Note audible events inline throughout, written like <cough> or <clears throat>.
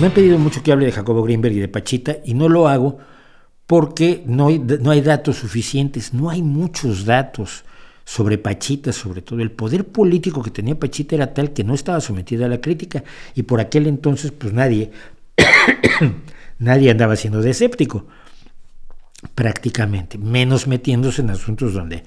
me han pedido mucho que hable de Jacobo Greenberg y de Pachita y no lo hago porque no hay, no hay datos suficientes, no hay muchos datos sobre Pachita, sobre todo. El poder político que tenía Pachita era tal que no estaba sometida a la crítica y por aquel entonces pues nadie, <coughs> nadie andaba siendo de escéptico, prácticamente, menos metiéndose en asuntos donde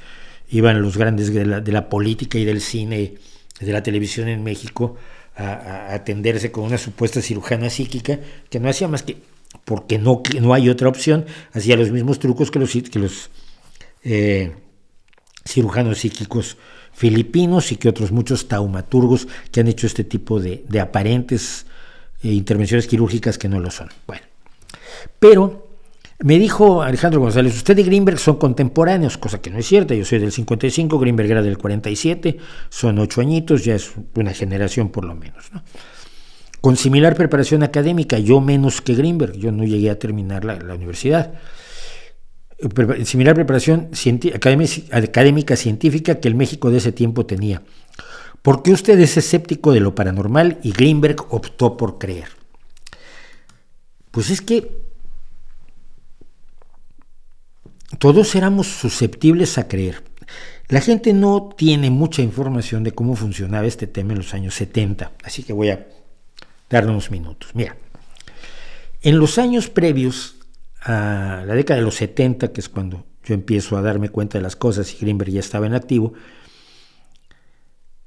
iban los grandes de la, de la política y del cine, de la televisión en México a, atenderse con una supuesta cirujana psíquica que no hacía más que, porque no, no hay otra opción, hacía los mismos trucos que los, que los eh, cirujanos psíquicos filipinos y que otros muchos taumaturgos que han hecho este tipo de, aparentes eh, intervenciones quirúrgicas que no lo son. Bueno, pero me dijo Alejandro González, usted y Greenberg son contemporáneos, cosa que no es cierta, yo soy del 55, Greenberg era del 47, son ocho añitos, ya es una generación por lo menos. Con similar preparación académica, yo menos que Greenberg, yo no llegué a terminar la, la universidad. Eh, similar preparación académica científica que el México de ese tiempo tenía. ¿Por qué usted es escéptico de lo paranormal y Greenberg optó por creer? Pues es que todos éramos susceptibles a creer. La gente no tiene mucha información de cómo funcionaba este tema en los años 70, así que voy a dar unos minutos. Mira, en los años previos a la década de los 70, que es cuando yo empiezo a darme cuenta de las cosas y Greenberg ya estaba en activo,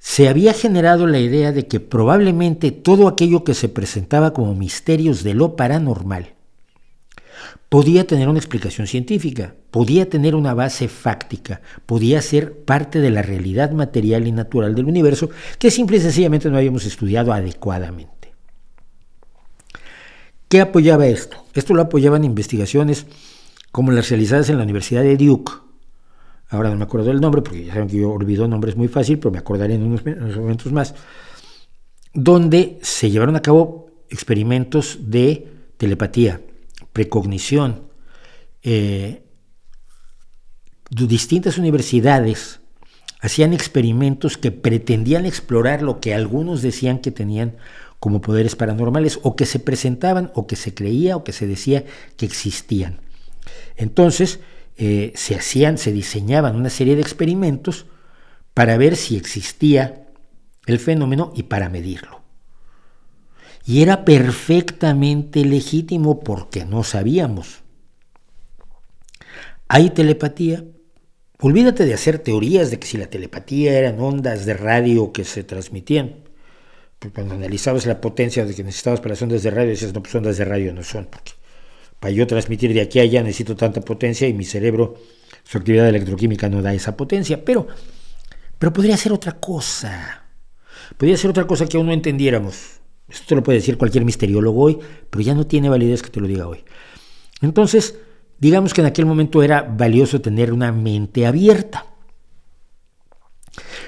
se había generado la idea de que probablemente todo aquello que se presentaba como misterios de lo paranormal podía tener una explicación científica, podía tener una base fáctica, podía ser parte de la realidad material y natural del universo que simple y sencillamente no habíamos estudiado adecuadamente. ¿Qué apoyaba esto? Esto lo apoyaban investigaciones como las realizadas en la Universidad de Duke. Ahora no me acuerdo del nombre, porque ya saben que yo olvido nombres muy fácil, pero me acordaré en unos momentos más, donde se llevaron a cabo experimentos de telepatía, recognición. Eh, distintas universidades hacían experimentos que pretendían explorar lo que algunos decían que tenían como poderes paranormales o que se presentaban o que se creía o que se decía que existían. Entonces, eh, se hacían, se diseñaban una serie de experimentos para ver si existía el fenómeno y para medirlo y era perfectamente legítimo porque no sabíamos. Hay telepatía. Olvídate de hacer teorías de que si la telepatía eran ondas de radio que se transmitían. Pues cuando analizabas la potencia de que necesitabas para las ondas de radio, decías, no, pues ondas de radio no son, porque para yo transmitir de aquí a allá necesito tanta potencia y mi cerebro, su actividad electroquímica no da esa potencia. Pero, pero podría ser otra cosa. Podría ser otra cosa que aún no entendiéramos esto lo puede decir cualquier misteriólogo hoy, pero ya no tiene validez que te lo diga hoy. Entonces, digamos que en aquel momento era valioso tener una mente abierta.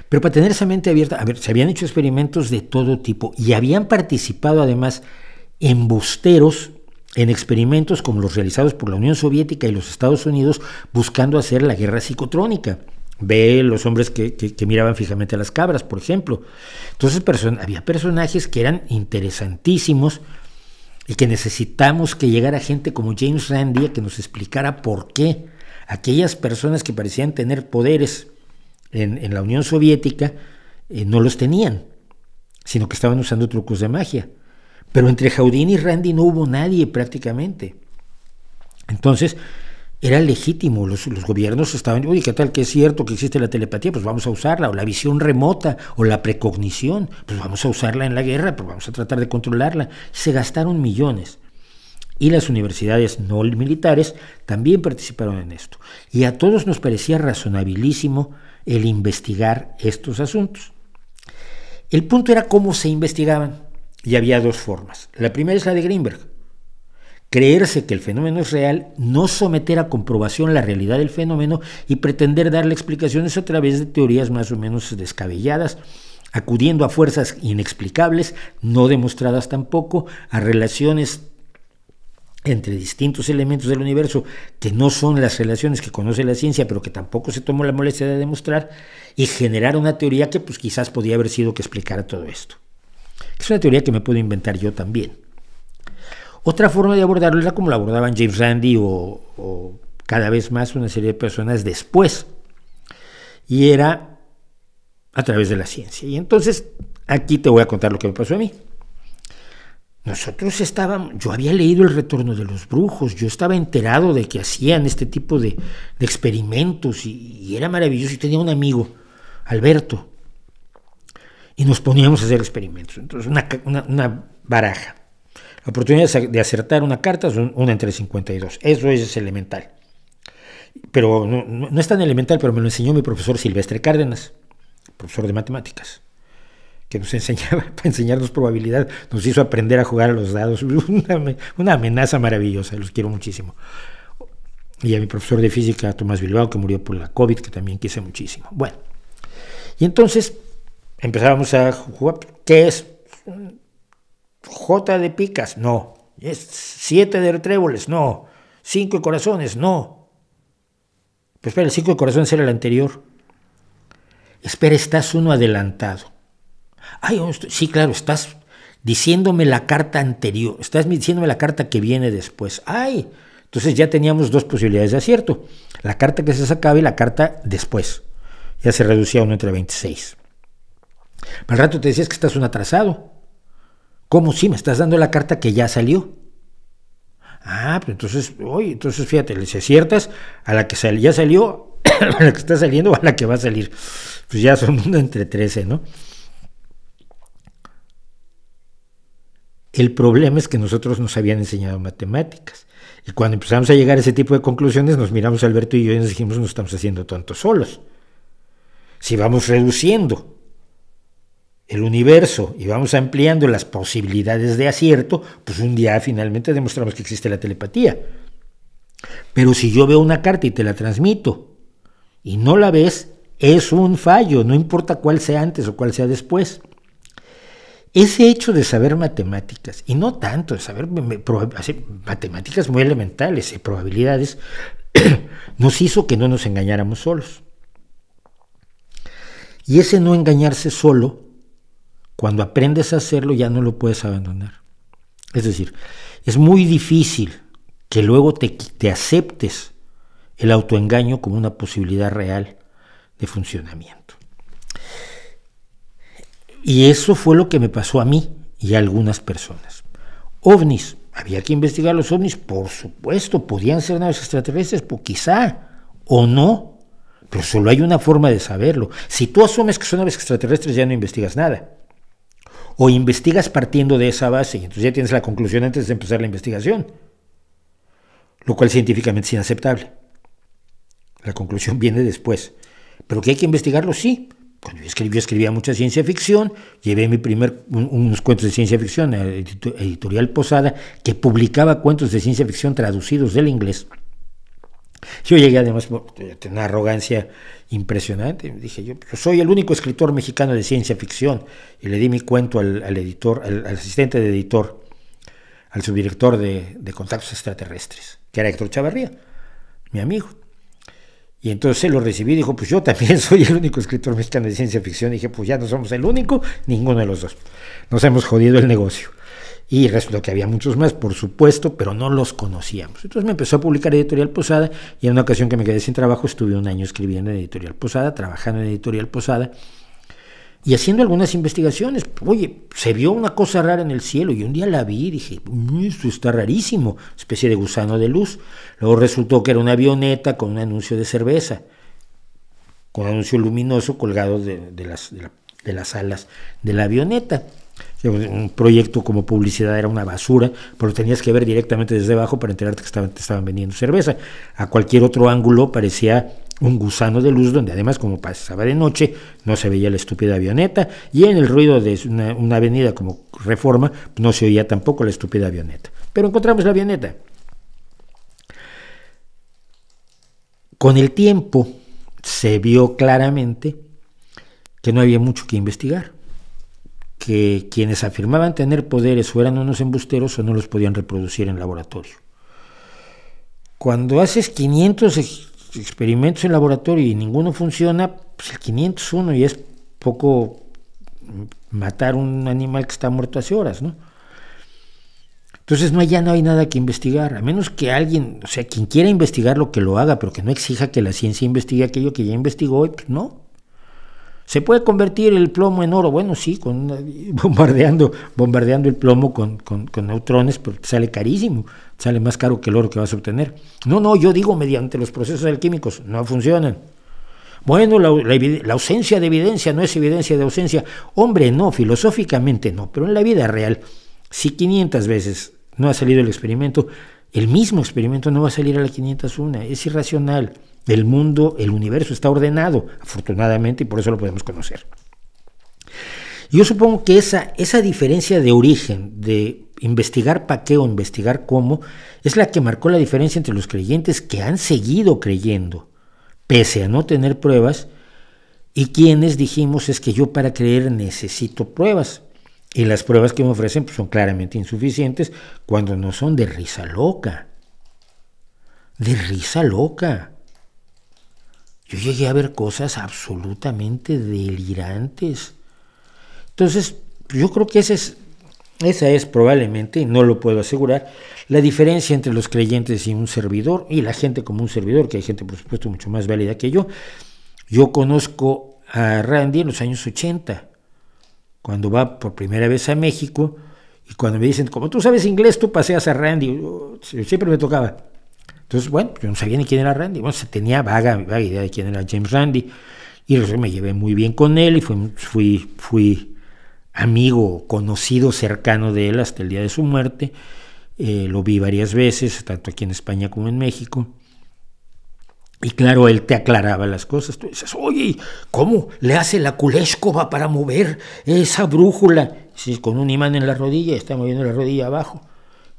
Pero para tener esa mente abierta, a ver, se habían hecho experimentos de todo tipo y habían participado además embusteros en experimentos como los realizados por la Unión Soviética y los Estados Unidos buscando hacer la guerra psicotrónica. Ve los hombres que, miraban fijamente a las cabras, por ejemplo. Entonces había personajes que eran interesantísimos y que necesitamos que llegara gente como James Randi a que nos explicara por qué aquellas personas que parecían tener poderes en, la Unión Soviética eh, no los tenían, sino que estaban usando trucos de magia. Pero entre Houdini y Randy no hubo nadie prácticamente. Entonces, era legítimo, los, gobiernos estaban, oye, ¿qué tal que es cierto que existe la telepatía? Pues vamos a usarla, o la visión remota, o la precognición, pues vamos a usarla en la guerra, pues vamos a tratar de controlarla. Se gastaron millones. Y las universidades no militares también participaron en esto. Y a todos nos parecía razonabilísimo el investigar estos asuntos. El punto era cómo se investigaban, y había dos formas. La primera es la de Greenberg, creerse que el fenómeno es real, no someter a comprobación la realidad del fenómeno y pretender darle explicaciones a través de teorías más o menos descabelladas, acudiendo a fuerzas inexplicables, no demostradas tampoco, a relaciones entre distintos elementos del universo que no son las relaciones que conoce la ciencia, pero que tampoco se tomó la molestia de demostrar, y generar una teoría que pues quizás podía haber sido que explicara todo esto. Es una teoría que me puedo inventar yo también. Otra forma de abordarlo era como lo abordaban James Randi o, cada vez más una serie de personas después, y era a través de la ciencia. Y entonces aquí te voy a contar lo que me pasó a mí. Nosotros estábamos, yo había leído El retorno de los brujos, yo estaba enterado de que hacían este tipo de, experimentos y, era maravilloso. Y tenía un amigo, Alberto, y nos poníamos a hacer experimentos. Entonces, una baraja. La oportunidad de acertar una carta es una entre 52. Eso es elemental. Pero no, es tan elemental, pero me lo enseñó mi profesor Silvestre Cárdenas, profesor de matemáticas que nos <laughs> enseñaba para enseñarnos probabilidad, nos hizo aprender a jugar a los dados. <laughs> Una, una, amenaza maravillosa, los quiero muchísimo. Y a mi profesor de física, Tomás Bilbao, que murió por la COVID, que también quise muchísimo. Bueno, y entonces empezábamos a jugar, ¿qué es? J de picas, no. Es siete de tréboles, no. Cinco de corazones, no. Pues espera, el cinco de corazones era el anterior. Espera, estás uno adelantado. Ay, oh, sí, claro, estás diciéndome la carta anterior, estás diciéndome la carta que viene después. Ay, entonces ya teníamos dos posibilidades de acierto. La carta que se sacaba y la carta después. Ya se reducía uno entre 26. Para rato te decías que estás un atrasado. ¿Cómo sí? Me estás dando la carta que ya salió. Ah, pues entonces, oye, entonces fíjate, si aciertas a la que ya salió, <coughs> a la que está saliendo o a la que va a salir. Pues ya son uno entre 13, ¿no? El problema es que nosotros nos habían enseñado matemáticas. Y cuando empezamos a llegar a ese tipo de conclusiones, nos miramos Alberto y yo y nos dijimos, no estamos haciendo tanto solos. Si vamos reduciendo, el universo y vamos ampliando las posibilidades de acierto, pues un día finalmente demostramos que existe la telepatía. Pero si yo veo una carta y te la transmito y no la ves, es un fallo, no importa cuál sea antes o cuál sea después. Ese hecho de saber matemáticas, y no tanto, de saber matemáticas muy elementales, y probabilidades, <clears throat> nos hizo que no nos engañáramos solos. Y ese no engañarse solo cuando aprendes a hacerlo ya no lo puedes abandonar. Es decir, es muy difícil que luego te, te aceptes el autoengaño como una posibilidad real de funcionamiento. Y eso fue lo que me pasó a mí y a algunas personas. OVNIs, había que investigar los ovnis, por supuesto, podían ser naves extraterrestres, pues quizá, o no, pero solo hay una forma de saberlo. Si tú asumes que son naves extraterrestres, ya no investigas nada o investigas partiendo de esa base, y entonces ya tienes la conclusión antes de empezar la investigación, lo cual científicamente es inaceptable. La conclusión viene después. Pero que hay que investigarlo, sí. Cuando pues yo escribía mucha ciencia ficción, llevé mi primer, unos cuentos de ciencia ficción a eh, Editorial Posada, que publicaba cuentos de ciencia ficción traducidos del inglés. Yo llegué además, eh, tenía una arrogancia impresionante, dije yo, pues soy el único escritor mexicano de ciencia ficción, y le di mi cuento al, editor, al, asistente de editor, al subdirector de, contactos extraterrestres, que era Héctor Chavarría, mi amigo. Y entonces lo recibí y dijo, pues yo también <laughs> soy el único escritor mexicano de ciencia ficción. dije, pues ya no somos el único, ninguno de los dos. Nos hemos jodido el negocio. Y resultó que había muchos más, por supuesto, pero no los conocíamos. Entonces me empezó a publicar Editorial Posada y en una ocasión que me quedé sin trabajo estuve un año escribiendo en Editorial Posada, trabajando en Editorial Posada y haciendo algunas investigaciones. Oye, se vio una cosa rara en el cielo y un día la vi y dije, esto está rarísimo, especie de gusano de luz. Luego resultó que era una avioneta con un anuncio de cerveza, con un anuncio luminoso colgado de, las, de las alas de la avioneta un proyecto como publicidad era una basura, pero tenías que ver directamente desde abajo para enterarte que estaban, te estaban vendiendo cerveza. A cualquier otro ángulo parecía un gusano de luz donde además como pasaba de noche no se veía la estúpida avioneta y en el ruido de una avenida como Reforma no se oía tampoco la estúpida avioneta. Pero encontramos la avioneta. Con el tiempo se vio claramente que no había mucho que investigar que quienes afirmaban tener poderes fueran unos embusteros o no los podían reproducir en laboratorio. Cuando haces 500 experimentos en laboratorio y ninguno funciona, pues el 501 y es poco mm, matar un animal que está muerto hace horas, ¿no? Entonces no, ya no hay nada que investigar, a menos que alguien, o sea, quien quiera investigar lo que lo haga, pero que no exija que la ciencia investigue aquello que ya investigó, pues no. ¿Se puede convertir el plomo en oro? Bueno, sí, <laughs> bombardeando, bombardeando el plomo con, neutrones, pero sale carísimo, sale más caro que el oro que vas a obtener. No, no, yo digo mediante los procesos alquímicos, no funcionan. Bueno, la, la, ausencia de evidencia no es evidencia de ausencia. Hombre, no, filosóficamente no, pero en la vida real, si 500 veces no ha salido el experimento, el mismo experimento no va a salir a la 501, es irracional. El mundo, el universo está ordenado, afortunadamente, y por eso lo podemos conocer. Yo supongo que esa, esa diferencia de origen, de investigar para qué o investigar cómo, es la que marcó la diferencia entre los creyentes que han seguido creyendo, pese a no tener pruebas, y quienes dijimos es que yo para creer necesito pruebas, y las pruebas que me ofrecen pues, son claramente insuficientes cuando no son de risa loca. De risa loca. Yo llegué a ver cosas absolutamente delirantes. Entonces, yo creo que ese es, esa es probablemente, no lo puedo asegurar, la diferencia entre los creyentes y un servidor y la gente como un servidor, que hay gente, por supuesto, mucho más válida que yo. Yo conozco a Randy en los años 80 cuando va por primera vez a México y cuando me dicen, como tú sabes inglés, tú paseas a Randy, siempre me tocaba. Entonces, bueno, yo no sabía ni quién era Randy, bueno, se tenía vaga, idea de quién era James Randy, y me llevé muy bien con él y fui, amigo, conocido, cercano de él hasta el día de su muerte. Eh, lo vi varias veces, tanto aquí en España como en México. Y claro, él te aclaraba las cosas. Tú dices, oye, ¿cómo le hace la culéscoba para mover esa brújula? Si con un imán en la rodilla, está moviendo la rodilla abajo.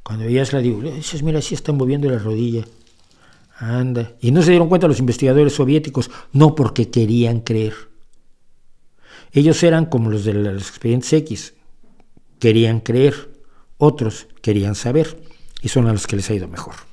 Cuando veías la digo, dices, mira, sí está moviendo la rodilla. Anda. Y no se dieron cuenta los investigadores soviéticos, no porque querían creer. Ellos eran como los de los expedientes X. Querían creer, otros querían saber, y son a los que les ha ido mejor.